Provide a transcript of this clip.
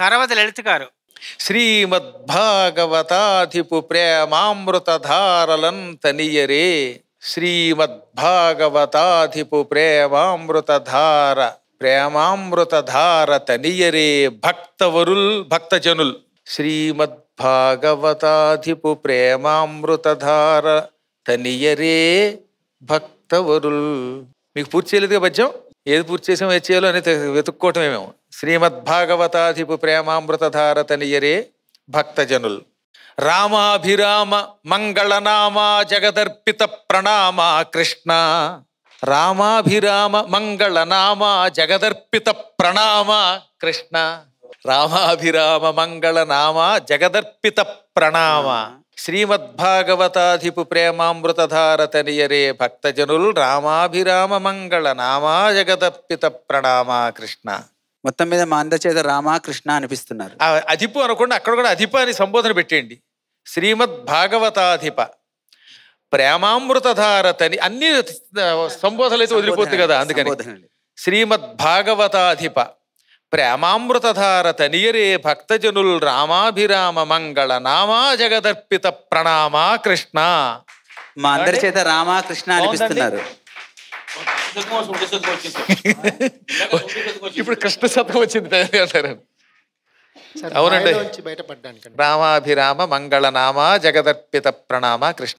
కరవతి లలిత గారు శ్రీమద్భాగవతాధిపు ప్రేమామృతధారలం తనియరే శ్రీమద్భాగవతాధిపు ప్రేమామృతధార ధార తనియరే భక్తవరుల్ భక్తజనుల్ శ్రీమద్భాగవతాధిపు ప్రేమామృతధార తనియరే భక్తవరుల్ మీకు పూర్తి చేయలేదుగా పద్యం ఏది పూర్తి చేసాము ఏది చేయాలో అని వెతుక్కోవటమే మేము శ్రీమద్భాగవతాధిపు ప్రేమామృతధారత నియరే భక్తజనులు రామాభిరామ మంగళనామా జగదర్పిత ప్రణామ కృష్ణ రామాభిరామ మంగళనామ జగదర్పిత ప్రణామ కృష్ణ రామాభిరామ మంగళనామ జగదర్పిత ప్రణామ శ్రీమద్భాగవతాధిపు ప్రేమామృతధారతనియరే భక్తజనుల్ రామాభిరామ మంగళ నామా జగదప్పిత ప్రణామా కృష్ణ మొత్తం మీద మా అందచేత చేత కృష్ణ అనిపిస్తున్నారు అధిపు అనుకోండి అక్కడ కూడా అధిప అని సంబోధన పెట్టేయండి శ్రీమద్భాగవతాధిప ప్రేమామృతధారతని అన్ని సంబోధనలు అయితే వదిలిపోతుంది కదా అందుకని శ్రీమద్భాగవతాధిప ప్రేమామృతధార తనియరే భక్తజనుల్ రామాభిరామ మంగళ నామా జగదర్పిత ప్రణామా కృష్ణ మా అందరి చేత రామా కృష్ణ అనిపిస్తున్నారు ఇప్పుడు కృష్ణ శతం వచ్చింది అవునండి బయటపడ్డానికి రామాభిరామ మంగళ నామా జగదర్పిత ప్రణామ కృష్ణ